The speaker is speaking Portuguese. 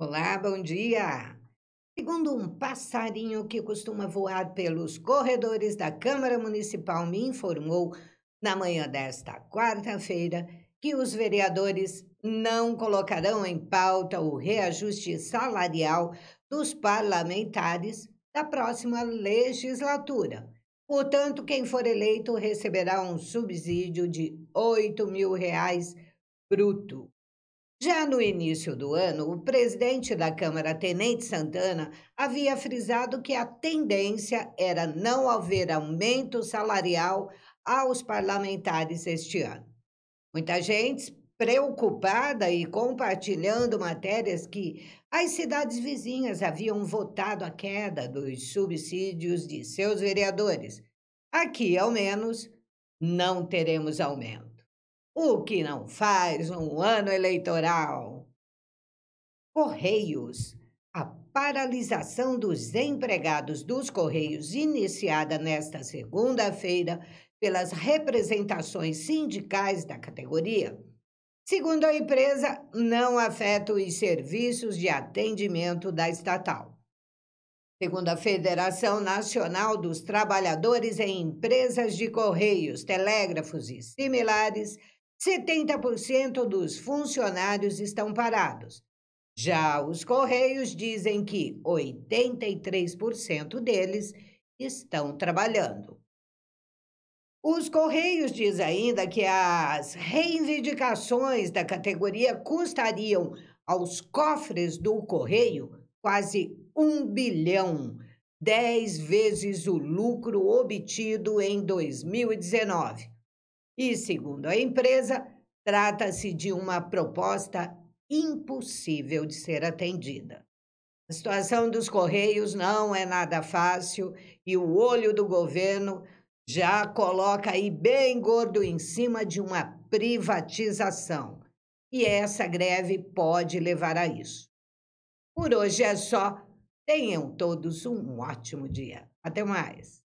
Olá, bom dia! Segundo um passarinho que costuma voar pelos corredores da Câmara Municipal, me informou na manhã desta quarta-feira que os vereadores não colocarão em pauta o reajuste salarial dos parlamentares da próxima legislatura. Portanto, quem for eleito receberá um subsídio de R$ 8 mil reais bruto. Já no início do ano, o presidente da Câmara, Tenente Santana, havia frisado que a tendência era não haver aumento salarial aos parlamentares este ano. Muita gente preocupada e compartilhando matérias que as cidades vizinhas haviam votado a queda dos subsídios de seus vereadores. Aqui, ao menos, não teremos aumento. O que não faz um ano eleitoral? Correios. A paralisação dos empregados dos Correios, iniciada nesta segunda-feira pelas representações sindicais da categoria, segundo a empresa, não afeta os serviços de atendimento da estatal. Segundo a Federação Nacional dos Trabalhadores em Empresas de Correios, Telégrafos e similares, 70% dos funcionários estão parados. Já os Correios dizem que 83% deles estão trabalhando. Os Correios diz ainda que as reivindicações da categoria custariam aos cofres do Correio quase um bilhão, dez vezes o lucro obtido em 2019. E, segundo a empresa, trata-se de uma proposta impossível de ser atendida. A situação dos Correios não é nada fácil e o olho do governo já coloca aí bem gordo em cima de uma privatização. E essa greve pode levar a isso. Por hoje é só. Tenham todos um ótimo dia. Até mais.